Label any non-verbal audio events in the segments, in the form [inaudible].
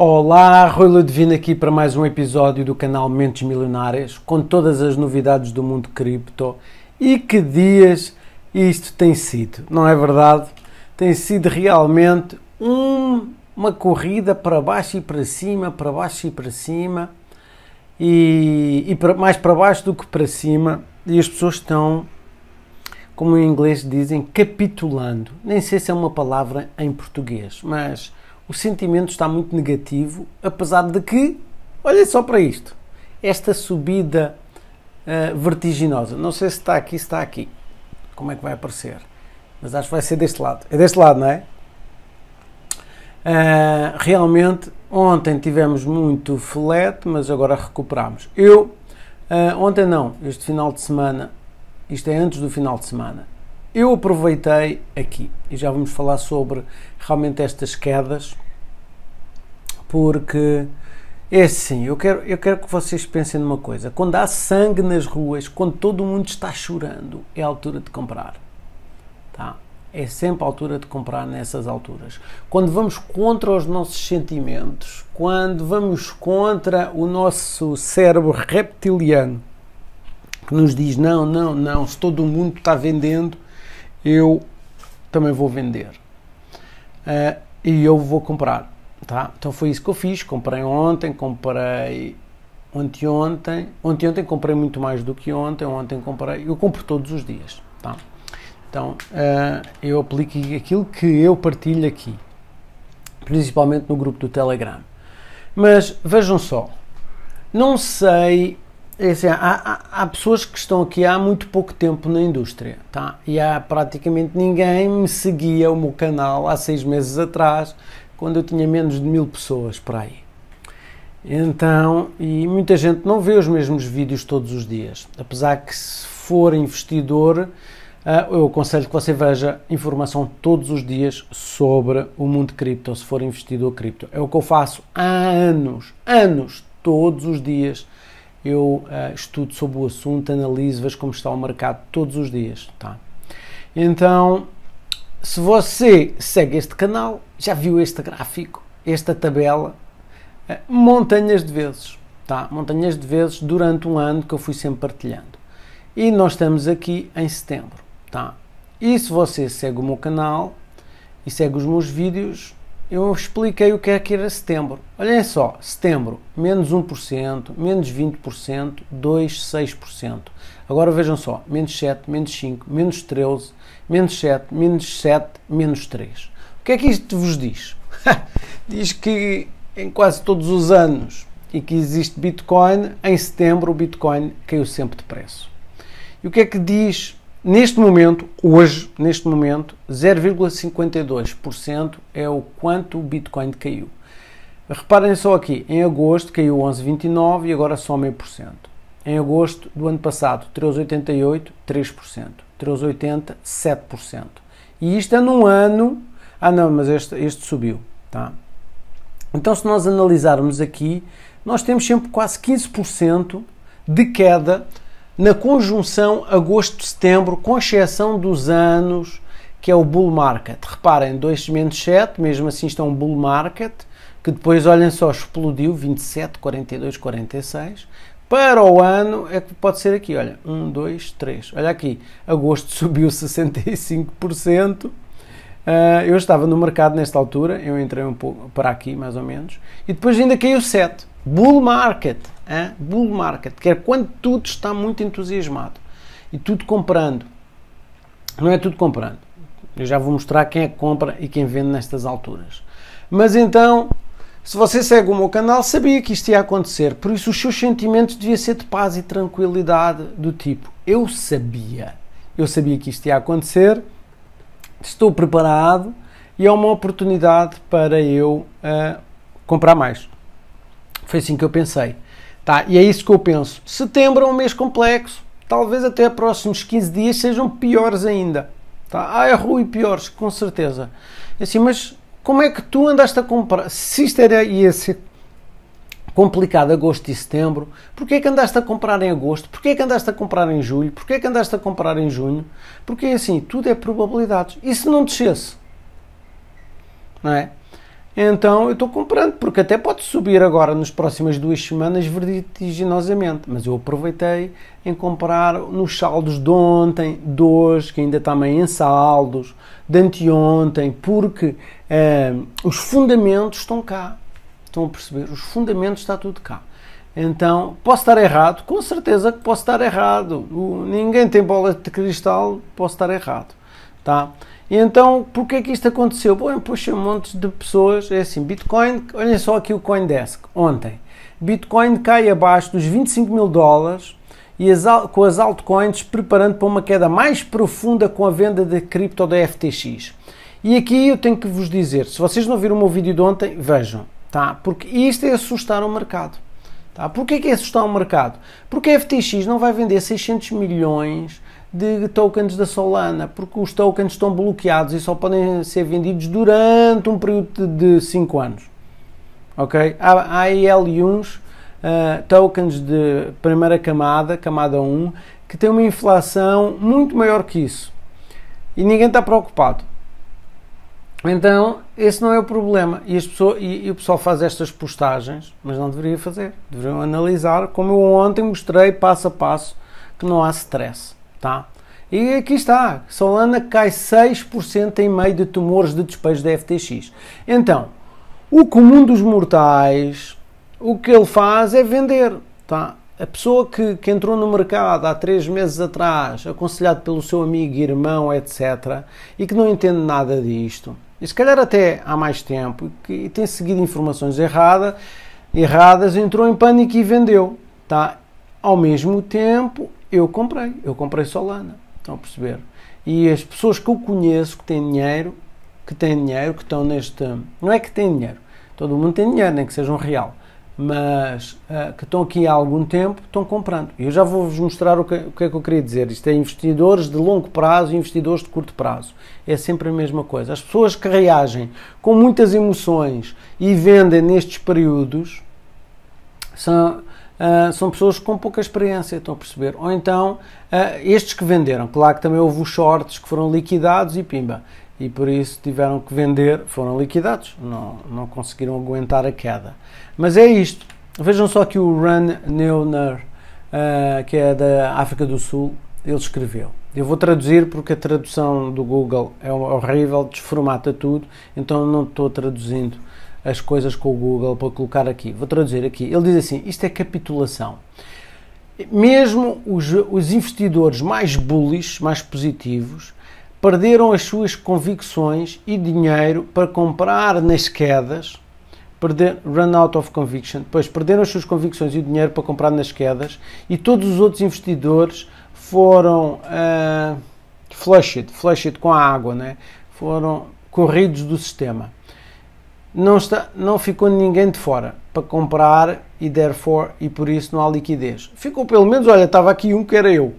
Olá, Rui Ludovino aqui para mais um episódio do canal Mentes Milionárias, com todas as novidades do mundo cripto. E que dias isto tem sido, não é verdade? Tem sido realmente um, uma corrida para baixo e para cima, para baixo e para cima, e, e para, mais para baixo do que para cima, e as pessoas estão, como em inglês dizem, capitulando. Nem sei se é uma palavra em português, mas o sentimento está muito negativo, apesar de que, olhem só para isto, esta subida uh, vertiginosa, não sei se está aqui, se está aqui, como é que vai aparecer, mas acho que vai ser deste lado, é deste lado, não é? Uh, realmente, ontem tivemos muito flat, mas agora recuperamos. Eu, uh, ontem não, este final de semana, isto é antes do final de semana, eu aproveitei aqui e já vamos falar sobre realmente estas quedas, porque é assim, eu quero, eu quero que vocês pensem numa coisa, quando há sangue nas ruas, quando todo mundo está chorando, é a altura de comprar, tá? É sempre a altura de comprar nessas alturas. Quando vamos contra os nossos sentimentos, quando vamos contra o nosso cérebro reptiliano, que nos diz não, não, não, se todo mundo está vendendo, eu também vou vender. Uh, e eu vou comprar. Tá? Então foi isso que eu fiz. Comprei ontem, comprei anteontem. Anteontem comprei muito mais do que ontem. Ontem comprei. Eu compro todos os dias. Tá? Então uh, eu aplico aquilo que eu partilho aqui, principalmente no grupo do Telegram. Mas vejam só, não sei é assim, há, há, há, pessoas que estão aqui há muito pouco tempo na indústria, tá? E há praticamente ninguém me seguia o meu canal há seis meses atrás, quando eu tinha menos de mil pessoas por aí. Então, e muita gente não vê os mesmos vídeos todos os dias. Apesar que se for investidor, ah, eu aconselho que você veja informação todos os dias sobre o mundo cripto, se for investidor cripto. É o que eu faço há anos, anos, todos os dias eu uh, estudo sobre o assunto, analiso, vejo como está o mercado todos os dias, tá? Então, se você segue este canal, já viu este gráfico, esta tabela, uh, montanhas de vezes, tá? Montanhas de vezes durante um ano que eu fui sempre partilhando. E nós estamos aqui em setembro, tá? E se você segue o meu canal e segue os meus vídeos, eu expliquei o que é que era setembro. Olhem só, setembro, menos 1%, menos 20%, 2, 6%. Agora vejam só, menos 7, menos 5, menos 13, menos 7, menos 7, menos 3. O que é que isto vos diz? [laughs] diz que em quase todos os anos e que existe Bitcoin, em setembro o Bitcoin caiu sempre de preço. E o que é que diz Neste momento, hoje, neste momento, 0,52% é o quanto o Bitcoin caiu. Reparem só aqui, em agosto caiu 11,29 e agora só meio por cento. Em agosto do ano passado, 3,88, 3%. 3,80, 7%. E isto é num ano... Ah não, mas este, este subiu, tá? Então se nós analisarmos aqui, nós temos sempre quase 15% de queda na conjunção agosto-setembro, com exceção dos anos que é o bull market. Reparem, 2 menos 7, mesmo assim está é um bull market, que depois, olhem só, explodiu 27, 42, 46. Para o ano é que pode ser aqui, olha, 1, 2, 3. Olha aqui, agosto [laughs] subiu 65%. Uh, ah, eu estava no mercado nesta altura, eu entrei um pouco para aqui, mais ou menos, e depois ainda caiu 7. Bull market a é? bull market, que é quando tudo está muito entusiasmado e tudo comprando. Não é tudo comprando. Eu já vou mostrar quem é que compra e quem vende nestas alturas. Mas então, se você segue o meu canal, sabia que isto ia acontecer. Por isso, os seus sentimentos deviam ser de paz e tranquilidade, do tipo: eu sabia. Eu sabia que isto ia acontecer, estou preparado e é uma oportunidade para eu uh, comprar mais. Foi assim que eu pensei. Tá? E é isso que eu penso. Setembro é um mês complexo, talvez até próximos 15 dias sejam piores ainda. Tá? Ah, é ruim piores, com certeza. Assim, mas como é que tu andaste a comprar? Se isto era, ia ser complicado agosto e setembro, porquê é que andaste a comprar em agosto? Porquê é que andaste a comprar em julho? Porquê é que andaste a comprar em junho? Porque assim, tudo é probabilidades. E se não descesse? Não é? Então eu estou comprando, porque até pode subir agora nas próximas duas semanas vertiginosamente. Mas eu aproveitei em comprar nos saldos de ontem, de hoje, que ainda está meio em saldos, de anteontem, porque eh, os fundamentos estão cá. Estão a perceber? Os fundamentos está tudo cá. Então, posso estar errado? Com certeza que posso estar errado. O, ninguém tem bola de cristal, posso estar errado. Tá? E então, porquê é que isto aconteceu? Bom, puxa, um monte de pessoas, é assim, Bitcoin, olhem só aqui o Coindesk, ontem. Bitcoin cai abaixo dos 25 mil dólares e as, com as altcoins preparando para uma queda mais profunda com a venda de cripto da FTX. E aqui eu tenho que vos dizer, se vocês não viram o meu vídeo de ontem, vejam, tá? Porque isto é assustar o mercado. Tá? Porquê que é assustar o mercado? Porque a FTX não vai vender 600 milhões de tokens da Solana, porque os tokens estão bloqueados e só podem ser vendidos durante um período de 5 anos. Ok? Há, há IL1s, uh, eh, tokens de primeira camada, camada 1, que tem uma inflação muito maior que isso. E ninguém está preocupado. Então, esse não é o problema. E, as pessoas, e, e, o pessoal faz estas postagens, mas não deveria fazer. Deveriam analisar, como eu ontem mostrei passo a passo, que não há stress. Tá? E aqui está, Solana cai 6% em meio de tumores de despejo da FTX. Então, o comum dos mortais, o que ele faz é vender. Tá? A pessoa que, que entrou no mercado há três meses atrás, aconselhado pelo seu amigo, irmão, etc., e que não entende nada disto, e se calhar até há mais tempo, e tem seguido informações errada, erradas, entrou em pânico e vendeu. Tá? Ao mesmo tempo, eu comprei, eu comprei Solana, estão a perceber? E as pessoas que eu conheço que têm dinheiro, que têm dinheiro, que estão neste. Não é que têm dinheiro, todo mundo tem dinheiro, nem que seja um real, mas uh, que estão aqui há algum tempo, estão comprando. E Eu já vou-vos mostrar o que, o que é que eu queria dizer. Isto é investidores de longo prazo e investidores de curto prazo. É sempre a mesma coisa. As pessoas que reagem com muitas emoções e vendem nestes períodos são ah, são pessoas com pouca experiência, estão a perceber? Ou então, uh, estes que venderam, claro que também houve os shorts que foram liquidados e pimba, e por isso tiveram que vender, foram liquidados, não, não conseguiram aguentar a queda. Mas é isto. Vejam só que o Run Neuner, uh, que é da África do Sul, ele escreveu. Eu vou traduzir porque a tradução do Google é horrível, desformata tudo, então não estou traduzindo as coisas com o Google para colocar aqui. Vou traduzir aqui. Ele diz assim: isto é capitulação. Mesmo os, os investidores mais bullish, mais positivos, perderam as suas convicções e dinheiro para comprar nas quedas perder, run out of conviction, pois perderam as suas convicções e o dinheiro para comprar nas quedas e todos os outros investidores foram uh, flushed, flushed com a água, né? foram corridos do sistema não, está, não ficou ninguém de fora para comprar e therefore e por isso não há liquidez. Ficou pelo menos, olha, estava aqui um que era eu.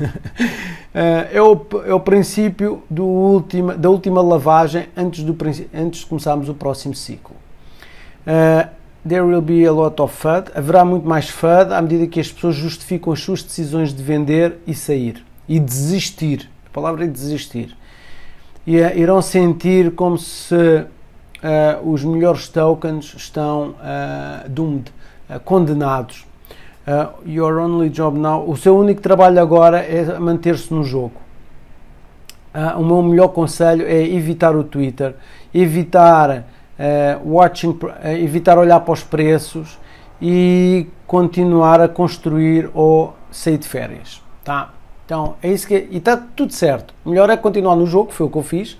[laughs] Eh, é, o, é o princípio do última, da última lavagem antes, do, antes de começarmos o próximo ciclo. Eh, there will be a lot of FUD. Haverá muito mais FUD à medida que as pessoas justificam as suas decisões de vender e sair. E desistir. A palavra é desistir. E, eh, irão sentir como se uh, os melhores tokens estão uh, doomed, uh, condenados. your only job now, o seu único trabalho agora é manter-se no jogo. o meu melhor conselho é evitar o Twitter, evitar watching, evitar olhar para os preços e continuar a construir ou sair de férias, tá? Então é isso que é, e está tudo certo. Melhor é continuar no jogo, foi o que eu fiz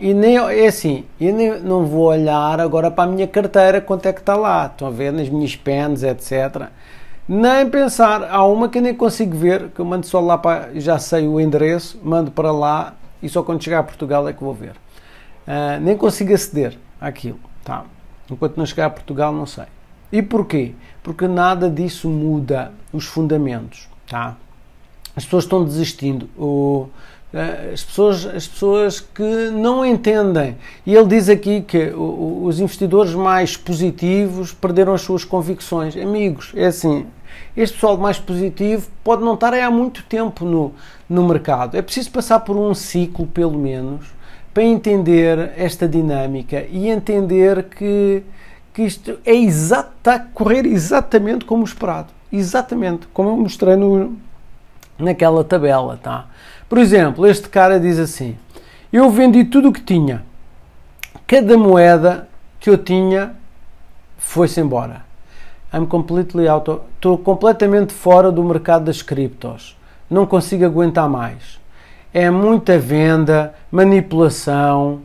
e nem, é assim, eu nem, não vou olhar agora para a minha carteira, quanto é que está lá, estão a ver, nas minhas pens, etc. Nem pensar, há uma que eu nem consigo ver, que eu mando só lá para, já sei o endereço, mando para lá e só quando chegar a Portugal é que vou ver. Uh, nem consigo aceder àquilo, tá? Enquanto não chegar a Portugal, não sei. E porquê? Porque nada disso muda os fundamentos, tá? As pessoas estão desistindo. O, eh, as pessoas, as pessoas que não entendem. E ele diz aqui que os investidores mais positivos perderam as suas convicções. Amigos, é assim, este pessoal mais positivo pode não estar há muito tempo no, no mercado. É preciso passar por um ciclo, pelo menos, para entender esta dinâmica e entender que, que isto é está a correr exatamente como esperado. Exatamente, como eu mostrei no, naquela tabela, tá? Por exemplo, este cara diz assim: Eu vendi tudo o que tinha. Cada moeda que eu tinha foi-se embora. I'm completely out. Estou completamente fora do mercado das criptos. Não consigo aguentar mais. É muita venda, manipulação,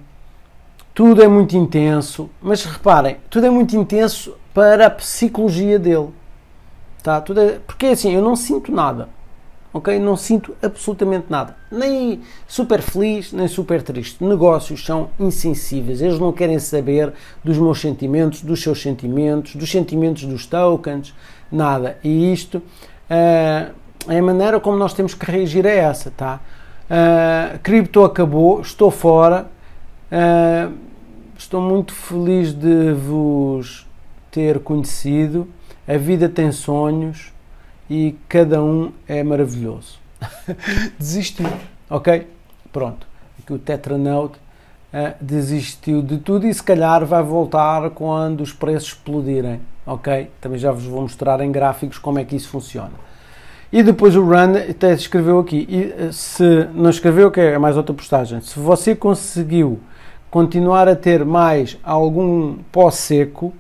tudo é muito intenso. Mas reparem, tudo é muito intenso para a psicologia dele. Tá? Tudo é, porque assim, eu não sinto nada ok? Não sinto absolutamente nada. Nem super feliz, nem super triste. Negócios são insensíveis. Eles não querem saber dos meus sentimentos, dos seus sentimentos, dos sentimentos dos tokens, nada. E isto uh, é a maneira como nós temos que reagir a é essa, tá? Uh, cripto acabou, estou fora. Uh, estou muito feliz de vos ter conhecido. A vida tem sonhos e cada um é maravilhoso. [laughs] desistiu, ok? Pronto. Aqui o Tetranaut uh, eh, desistiu de tudo e se calhar vai voltar quando os preços explodirem, ok? Também já vos vou mostrar em gráficos como é que isso funciona. E depois o Run até escreveu aqui, e eh, se não escreveu, que é mais outra postagem, se você conseguiu continuar a ter mais algum pó seco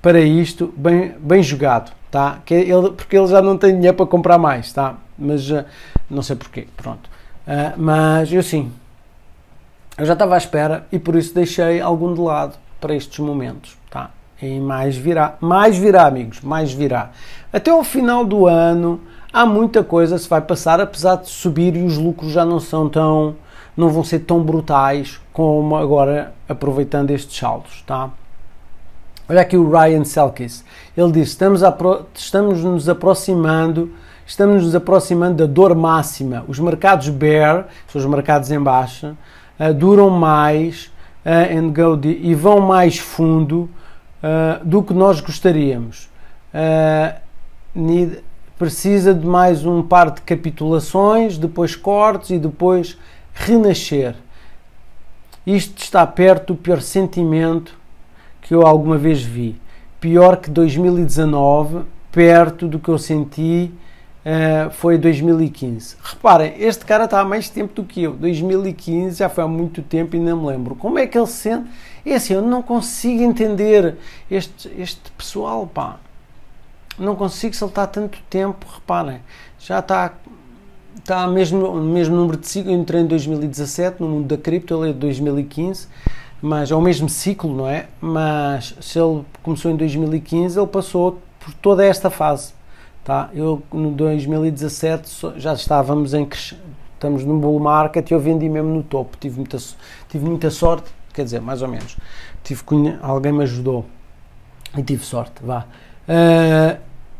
para isto, bem, bem jogado tá? que ele, porque ele já não tem dinheiro para comprar mais, tá? mas uh, não sei porquê, pronto. Uh, mas eu sim, eu já estava à espera e por isso deixei algum de lado para estes momentos, tá? E mais virá, mais virá, amigos, mais virá. Até ao final do ano há muita coisa se vai passar, apesar de subir e os lucros já não são tão, não vão ser tão brutais como agora aproveitando estes saldos, tá? Olha aqui o Ryan Selkis. Ele diz: estamos, estamos nos aproximando, estamos nos aproximando da dor máxima. Os mercados bear, são os mercados em baixa, uh, duram mais uh, and go de, e vão mais fundo uh, do que nós gostaríamos. Need, precisa de mais um par de capitulações, depois cortes e depois renascer. Isto está perto do pior sentimento que eu alguma vez vi. Pior que 2019, perto do que eu senti uh, foi 2015. Reparem, este cara está há mais tempo do que eu. 2015 já foi há muito tempo e não me lembro. Como é que ele sente? É assim, eu não consigo entender este, este pessoal, pá. Não consigo saltar tanto tempo, reparem. Já está está mesmo, mesmo número de siglas. Eu entrei em 2017 no mundo da cripto, ele é de 2015 mas é o mesmo ciclo, não é? Mas se ele começou em 2015, ele passou por toda esta fase, tá? Eu no 2017 já estávamos em estamos num bull market e eu vendi mesmo no topo, tive muita tive muita sorte, quer dizer, mais ou menos. Tive alguém me ajudou e tive sorte, vá. Ah,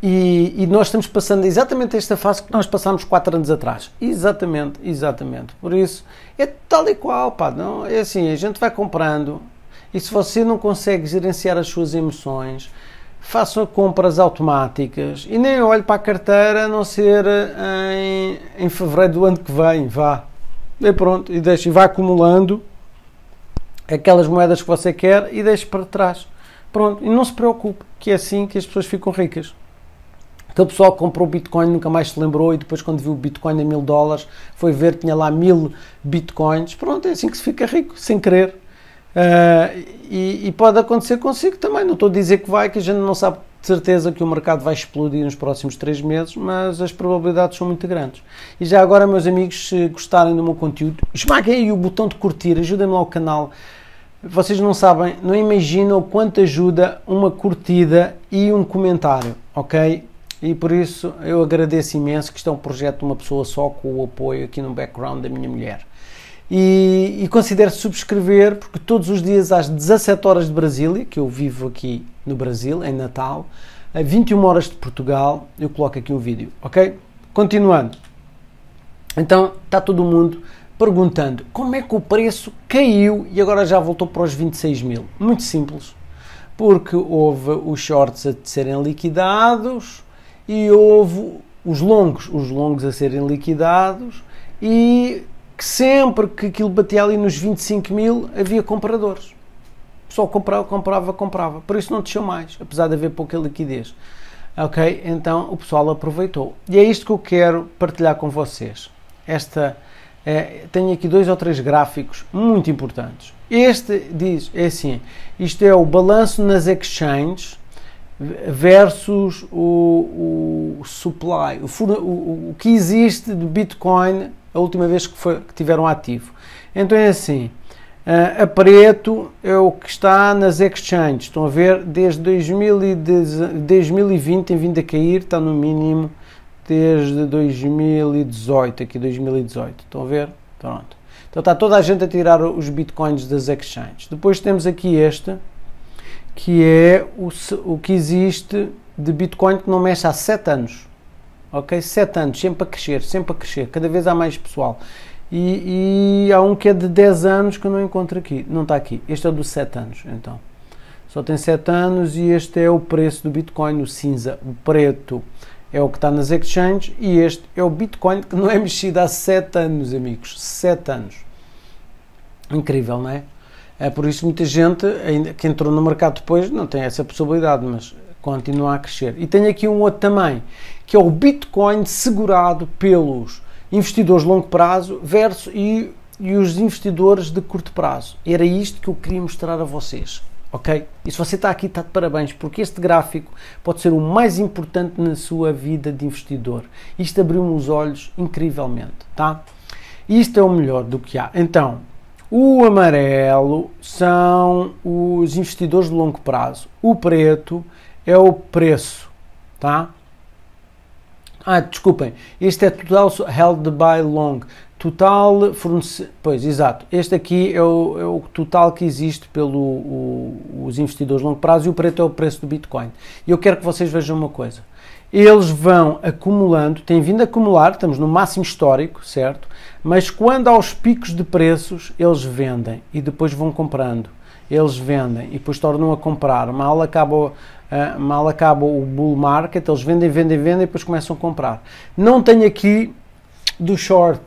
e, e, nós estamos passando exatamente esta fase que nós passámos 4 anos atrás. Exatamente, exatamente. Por isso, é tal e qual, pá. Não, é assim, a gente vai comprando e se você não consegue gerenciar as suas emoções, faça compras automáticas e nem olhe para a carteira a não ser eh, em, em fevereiro do ano que vem, vá. E pronto, e deixe, vá acumulando aquelas moedas que você quer e deixe para trás. Pronto, e não se preocupe, que é assim que as pessoas ficam ricas. Aquele pessoal que comprou Bitcoin nunca mais se lembrou e depois, quando viu o Bitcoin a mil dólares, foi ver, que tinha lá mil Bitcoins. Pronto, é assim que se fica rico, sem querer. Uh, e, e, pode acontecer consigo também. Não estou a dizer que vai, que a gente não sabe de certeza que o mercado vai explodir nos próximos três meses, mas as probabilidades são muito grandes. E já agora, meus amigos, se gostarem do meu conteúdo, esmaguem aí o botão de curtir, ajudem-me ao canal. Vocês não sabem, não imaginam quanto ajuda uma curtida e um comentário, ok? E por isso eu agradeço imenso que isto é um projeto de uma pessoa só com o apoio aqui no background da minha mulher. E, e subscrever, porque todos os dias às 17 horas de Brasília, que eu vivo aqui no Brasil, em Natal, a 21 horas de Portugal, eu coloco aqui um vídeo, ok? Continuando. Então, está todo mundo perguntando como é que o preço caiu e agora já voltou para os 26 mil. Muito simples, porque houve os shorts a serem liquidados, e houve os longos, os longos a serem liquidados e que sempre que aquilo batia ali nos 25 mil havia compradores. O pessoal comprava, comprava, comprava. Por isso não desceu mais, apesar de haver pouca liquidez. Ok? Então o pessoal aproveitou. E é isto que eu quero partilhar com vocês. Esta. É, tenho aqui dois ou três gráficos muito importantes. Este diz, é assim, isto é o balanço nas exchanges versus o, o supply, o, o, o, que existe de Bitcoin a última vez que, foi, que tiveram ativo. Então é assim, eh, a preto é o que está nas exchanges, estão a ver, desde 2020 tem vindo a cair, está no mínimo desde 2018, aqui 2018, estão a ver? Pronto. Então está toda a gente a tirar os bitcoins das exchanges. Depois temos aqui este, que é o, o que existe de Bitcoin que não mexe há 7 anos. Ok? 7 anos, sempre a crescer, sempre a crescer, cada vez há mais pessoal. E, e há um que é de 10 anos que eu não encontro aqui, não está aqui. Este é dos 7 anos, então. Só tem 7 anos e este é o preço do Bitcoin, o cinza, o preto é o que está nas exchanges e este é o Bitcoin que não é mexido há 7 anos, amigos. 7 anos. Incrível, não é? É por isso muita gente ainda que entrou no mercado depois não tem essa possibilidade, mas continua a crescer. E tem aqui um outro também, que é o Bitcoin segurado pelos investidores de longo prazo versus e, e os investidores de curto prazo. Era isto que eu queria mostrar a vocês. Ok? E se você está aqui, está de parabéns, porque este gráfico pode ser o mais importante na sua vida de investidor. Isto abriu-me os olhos incrivelmente, tá? Isto é o melhor do que há. Então, o amarelo são os investidores de longo prazo. O preto é o preço, tá? Ah, desculpem, este é total held by long. Total fornece... Pois, exato. Este aqui é o, é o total que existe pelos investidores de longo prazo e o preto é o preço do Bitcoin. E eu quero que vocês vejam uma coisa. Eles vão acumulando, têm vindo a acumular, estamos no máximo histórico, certo? Mas quando aos picos de preços, eles vendem e depois vão comprando. Eles vendem e depois tornam a comprar. Mal acaba, eh, mal acaba o bull market, eles vendem, vendem, vendem e depois começam a comprar. Não tenho aqui do short,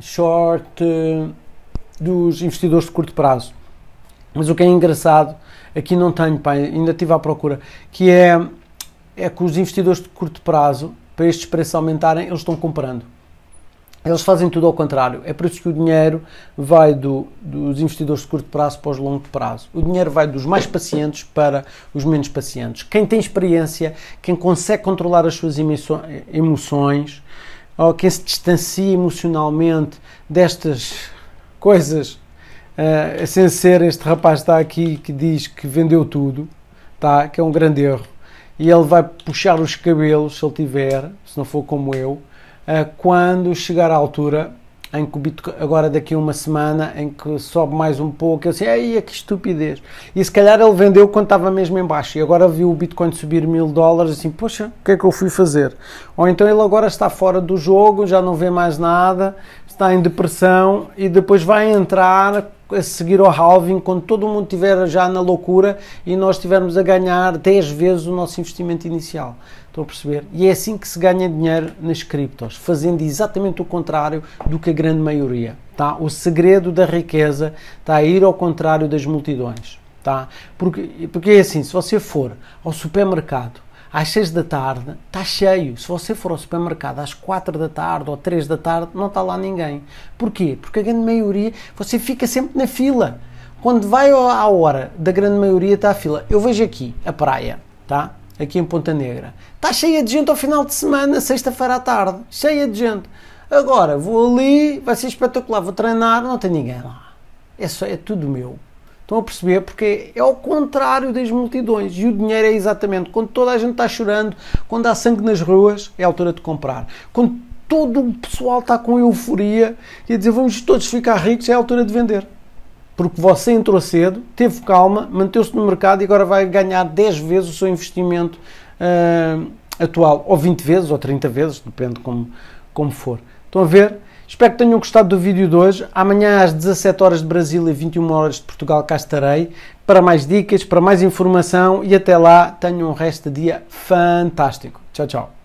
short eh, dos investidores de curto prazo. Mas o que é engraçado, aqui não tenho, pá, ainda estive à procura, que é, é que os investidores de curto prazo, para estes preços aumentarem, eles estão comprando eles fazem tudo ao contrário. É por isso que o dinheiro vai do, dos investidores de curto prazo para os longo prazo. O dinheiro vai dos mais pacientes para os menos pacientes. Quem tem experiência, quem consegue controlar as suas emoções, ou quem se distancia emocionalmente destas coisas, uh, sem ser este rapaz está aqui que diz que vendeu tudo, tá? que é um grande erro. E ele vai puxar os cabelos, se ele tiver, se não for como eu ah, quando chegar a altura em que o Bitcoin, agora daqui a uma semana, em que sobe mais um pouco, eu sei, é que estupidez. E se calhar ele vendeu quando estava mesmo em baixo, e agora viu o Bitcoin subir mil dólares, assim, poxa, o que é que eu fui fazer? Ou então ele agora está fora do jogo, já não vê mais nada, está em depressão, e depois vai entrar a seguir ao halving, quando todo mundo estiver já na loucura, e nós estivermos a ganhar 10 vezes o nosso investimento inicial. Estão a perceber? E é assim que se ganha dinheiro nas criptos, fazendo exatamente o contrário do que a grande maioria. Tá? O segredo da riqueza está a ir ao contrário das multidões. Tá? Porque, porque é assim, se você for ao supermercado às 6 da tarde, está cheio. Se você for ao supermercado às 4 da tarde ou 3 da tarde, não está lá ninguém. Porquê? Porque a grande maioria, você fica sempre na fila. Quando vai à hora da grande maioria, está a fila. Eu vejo aqui a praia, tá? aqui em Ponta Negra. Está cheia de gente ao final de semana, sexta-feira à tarde, cheia de gente. Agora vou ali, vai ser espetacular, vou treinar, não tem ninguém lá. É, só, é tudo meu. Estão a perceber? Porque é o contrário das multidões. E o dinheiro é exatamente quando toda a gente está chorando, quando há sangue nas ruas, é a altura de comprar. Quando todo o pessoal está com euforia e a dizer vamos todos ficar ricos, é a altura de vender. Porque você entrou cedo, teve calma, manteve-se no mercado e agora vai ganhar 10 vezes o seu investimento uh, atual, ou 20 vezes, ou 30 vezes, depende como, como for. Estão a ver? Espero que tenham gostado do vídeo de hoje. Amanhã às 17 horas de Brasília, 21 horas de Portugal, cá estarei para mais dicas, para mais informação e até lá tenham um resto de dia fantástico. Tchau, tchau.